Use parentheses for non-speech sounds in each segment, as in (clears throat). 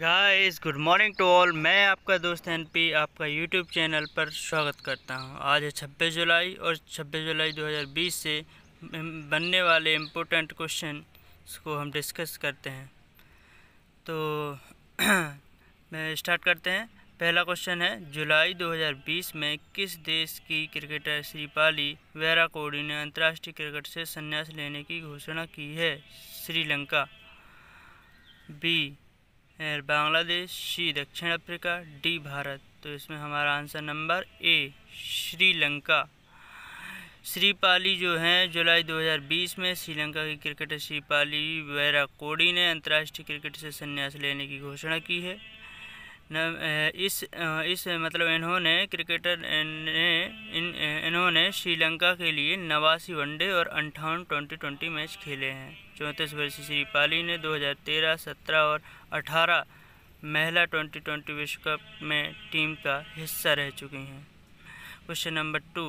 guys good morning to all मैं आपका दोस्त एन पी आपका यूट्यूब चैनल पर स्वागत करता हूं आज है 26 जुलाई और 26 जुलाई 2020 से बनने वाले इम्पोर्टेंट क्वेश्चन को हम डिस्कस करते हैं तो (clears throat) मैं स्टार्ट करते हैं पहला क्वेश्चन है जुलाई 2020 में किस देश की क्रिकेटर श्रीपाली वैराकोडी ने अंतर्राष्ट्रीय क्रिकेट से संन्यास लेने की घोषणा की है श्रीलंका बी और बांग्लादेश सी दक्षिण अफ्रीका डी भारत तो इसमें हमारा आंसर नंबर ए श्रीलंका श्रीपाली जो हैं जुलाई 2020 में श्रीलंका की क्रिकेटर श्रीपाली वैरा कोडी ने अंतर्राष्ट्रीय क्रिकेट से संन्यास लेने की घोषणा की है न, इस इस मतलब इन्होंने क्रिकेटर ने इन इन्होंने श्रीलंका के लिए नवासी वनडे और अंठावन ट्वेंटी ट्वेंटी मैच खेले हैं चौंतीस वर्षीय श्री पाली ने 2013, 17 और 18 महिला 2020 विश्व कप में टीम का हिस्सा रह चुकी हैं क्वेश्चन नंबर टू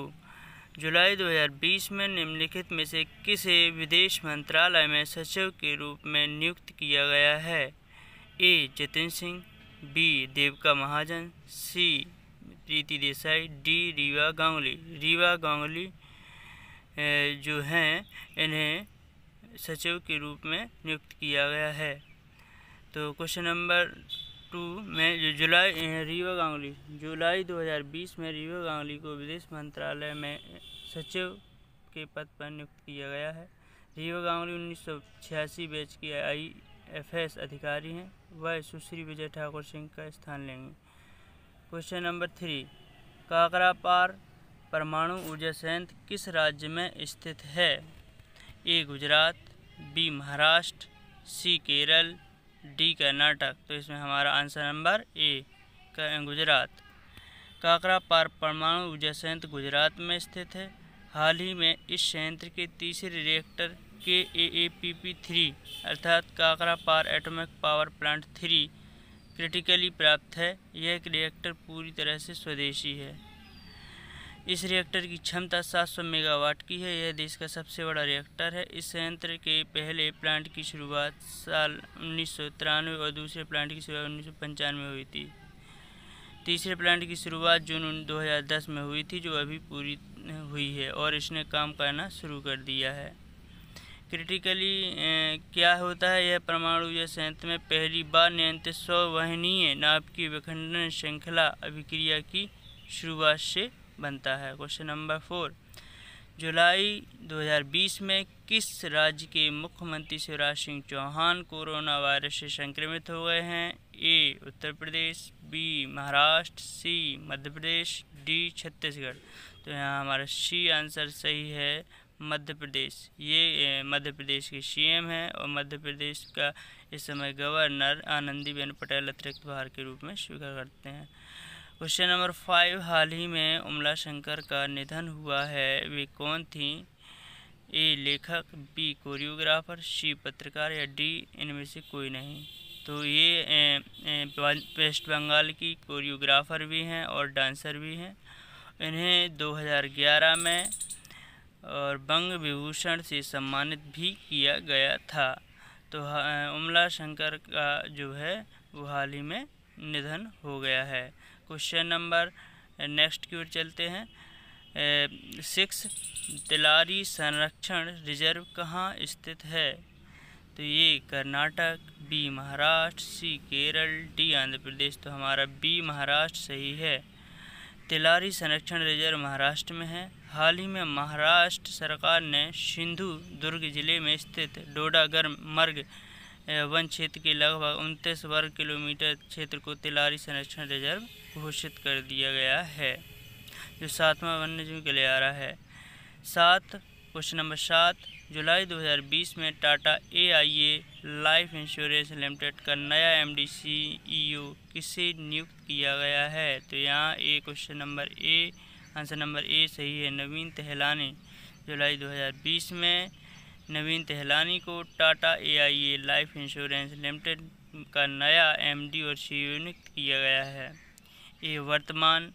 जुलाई 2020 में निम्नलिखित में से किसे विदेश मंत्रालय में सचिव के रूप में नियुक्त किया गया है A Jitin Singh B Devika Mahajan C Preeti Desai D Riva Ganguly Riva Ganguly जो हैं इन्हें सचिव के रूप में नियुक्त किया गया है तो क्वेश्चन नंबर टू में जो जुलाई रीवा गांगुली जुलाई 2020 में रीवा गांगुली को विदेश मंत्रालय में सचिव के पद पर नियुक्त किया गया है रीवा गांगुली उन्नीस सौ छियासी बैच की आई एफ एस अधिकारी हैं वह सुश्री विजय ठाकुर सिंह का स्थान लेंगे क्वेश्चन नंबर थ्री काकरापार परमाणु ऊर्जा संयंत्र किस राज्य में स्थित है A Gujarat B Maharashtra C Kerala D Karnataka तो इसमें हमारा answer number A Gujarat Kakrapar परमाणु ऊर्जा संयंत्र गुजरात में स्थित है हाल ही में इस संयंत्र के तीसरे रिएक्टर के A A P P three अर्थात Kakrapar atomic power plant three critically प्राप्त है यह रिएक्टर पूरी तरह से स्वदेशी है इस रिएक्टर की क्षमता 700 मेगावाट की है यह देश का सबसे बड़ा रिएक्टर है इस संयंत्र के पहले प्लांट की शुरुआत साल उन्नीस और दूसरे प्लांट की शुरुआत उन्नीस में हुई थी तीसरे प्लांट की शुरुआत जून 2010 में हुई थी जो अभी पूरी हुई है और इसने काम करना शुरू कर दिया है क्रिटिकली क्या होता है यह परमाणु ऊर्जा संयंत्र में पहली बार नियंत्रित नाभ नाभिकीय विखंडन श्रृंखला अभिक्रिया की शुरुआत से बनता है क्वेश्चन नंबर फोर जुलाई 2020 में किस राज्य के मुख्यमंत्री शिवराज सिंह चौहान कोरोना वायरस से संक्रमित हो गए हैं A Uttar Pradesh B Maharashtra C Madhya Pradesh D Chhattisgarh तो यहाँ हमारा सी आंसर सही है मध्य प्रदेश ये मध्य प्रदेश के सीएम हैं और मध्य प्रदेश का इस समय गवर्नर आनंदीबेन पटेल अतिरिक्त भार के रूप में स्वीकार करते हैं क्वेश्चन नंबर फाइव हाल ही में उमला शंकर का निधन हुआ है वे कौन थी ए लेखक बी कोरियोग्राफर सी पत्रकार या डी इनमें से कोई नहीं तो ये वेस्ट बंगाल की कोरियोग्राफर भी हैं और डांसर भी हैं इन्हें 2011 में और बंग विभूषण से सम्मानित भी किया गया था तो उमला शंकर का जो है वो हाल ही में निधन हो गया है क्वेश्चन नंबर नेक्स्ट की ओर चलते हैं सिक्स तिलारी संरक्षण रिजर्व कहाँ स्थित है तो ये Karnataka B Maharashtra C Kerala D Andhra Pradesh तो हमारा बी महाराष्ट्र सही है तिलारी संरक्षण रिजर्व महाराष्ट्र में है हाल ही में महाराष्ट्र सरकार ने सिंधु दुर्ग जिले में स्थित डोडागर मर्ग वन क्षेत्र के लगभग उनतीस वर्ग किलोमीटर क्षेत्र को तिलारी संरक्षण रिजर्व घोषित कर दिया गया है जो सातवां वन्य जीव गलियारा है सात क्वेश्चन नंबर सात जुलाई 2020 में Tata A I A life insurance limited का नया एम डी सी ओ किसे नियुक्त किया गया है तो यहाँ A question number A answer number A सही है नवीन तहलानी जुलाई 2020 में नवीन तहलानी को Tata AIA life insurance limited का नया एमडी और सीईओ नियुक्त किया गया है ये वर्तमान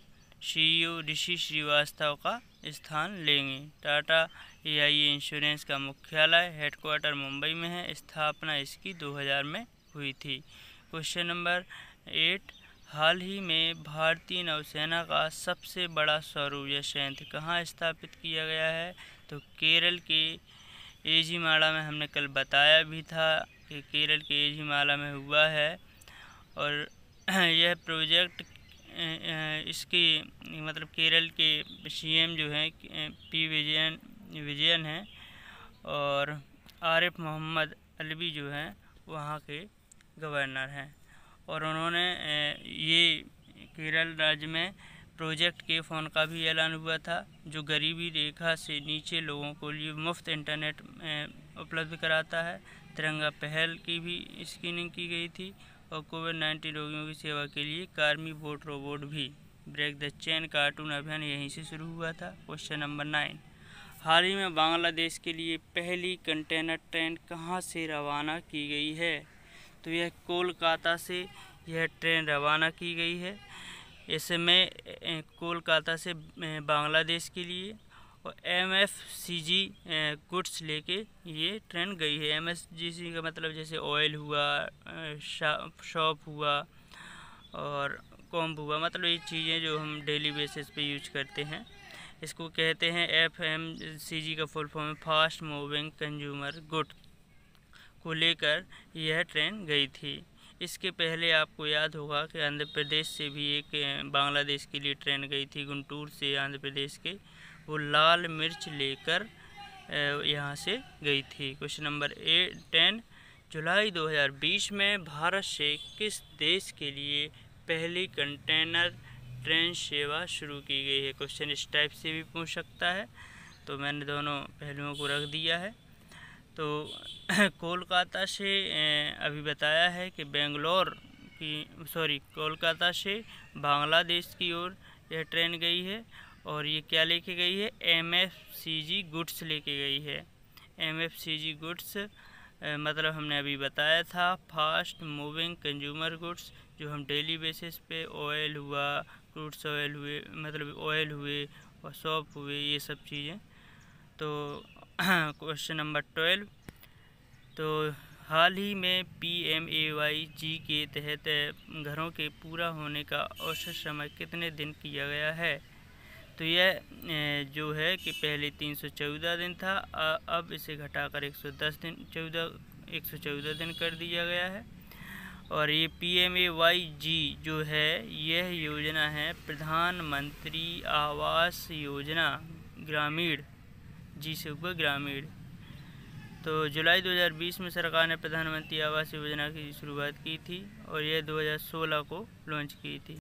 सीईओ ऋषि श्रीवास्तव का स्थान लेंगे टाटा एआईए इंश्योरेंस का मुख्यालय हेडक्वार्टर मुंबई में है स्थापना इसकी 2000 में हुई थी क्वेश्चन नंबर एट हाल ही में भारतीय नौसेना का सबसे बड़ा स्वरूप यह संयंत्र कहाँ स्थापित किया गया है तो केरल के एजी माला में हमने कल बताया भी था कि केरल के एजी माला में हुआ है और (clears throat) यह प्रोजेक्ट इसकी मतलब केरल के सीएम जो हैं पी विजयन विजयन हैं और आरिफ मोहम्मद अलवी जो हैं वहाँ के गवर्नर हैं और उन्होंने ये केरल राज्य में प्रोजेक्ट के फ़ोन का भी ऐलान हुआ था जो गरीबी रेखा से नीचे लोगों को लिए मुफ्त इंटरनेट उपलब्ध कराता है तिरंगा पहल की भी स्क्रीनिंग की गई थी और कोविड नाइन्टीन रोगियों की सेवा के लिए कार्मी वोट रोबोट भी ब्रेक द चैन कार्टून अभियान यहीं से शुरू हुआ था क्वेश्चन नंबर नाइन हाल ही में बांग्लादेश के लिए पहली कंटेनर ट्रेन कहाँ से रवाना की गई है तो यह कोलकाता से यह ट्रेन रवाना की गई है इसमें कोलकाता से बांग्लादेश के लिए और M F C G goods लेके ये ट्रेन गई है एम एस जी सी का मतलब जैसे ऑयल हुआ शॉप हुआ और कॉम्ब हुआ मतलब ये चीज़ें जो हम डेली बेसिस पे यूज करते हैं इसको कहते हैं एफ एम सी जी का full form fast moving consumer good को लेकर यह ट्रेन गई थी इसके पहले आपको याद होगा कि आंध्र प्रदेश से भी एक बांग्लादेश के लिए ट्रेन गई थी गुंटूर से आंध्र प्रदेश के वो लाल मिर्च लेकर यहाँ से गई थी क्वेश्चन नंबर ए टेन जुलाई 2020 में भारत से किस देश के लिए पहली कंटेनर ट्रेन सेवा शुरू की गई है क्वेश्चन इस टाइप से भी पूछ सकता है तो मैंने दोनों पहलुओं को रख दिया है तो (laughs) कोलकाता से अभी बताया है कि बेंगलोर की सॉरी कोलकाता से बांग्लादेश की ओर यह ट्रेन गई है और ये क्या लेके गई है M F C G goods लेके गई है M F C G goods मतलब हमने अभी बताया था फास्ट मूविंग कंज्यूमर गुड्स जो हम डेली बेसिस पे ऑयल हुआ क्रूड्स ऑयल हुए मतलब ऑयल हुए और सॉप हुए ये सब चीज़ें तो क्वेश्चन नंबर ट्वेल्व तो हाल ही में P M A Y G के तहत घरों के पूरा होने का औसत समय कितने दिन किया गया है तो यह जो है कि पहले 314 दिन था अब इसे घटाकर 110 दिन 14 114 दिन कर दिया गया है और ये P M A Y G जो है यह योजना है प्रधानमंत्री आवास योजना ग्रामीण जी सूबा ग्रामीण तो जुलाई 2020 में सरकार ने प्रधानमंत्री आवास योजना की शुरुआत की थी और यह 2016 को लॉन्च की थी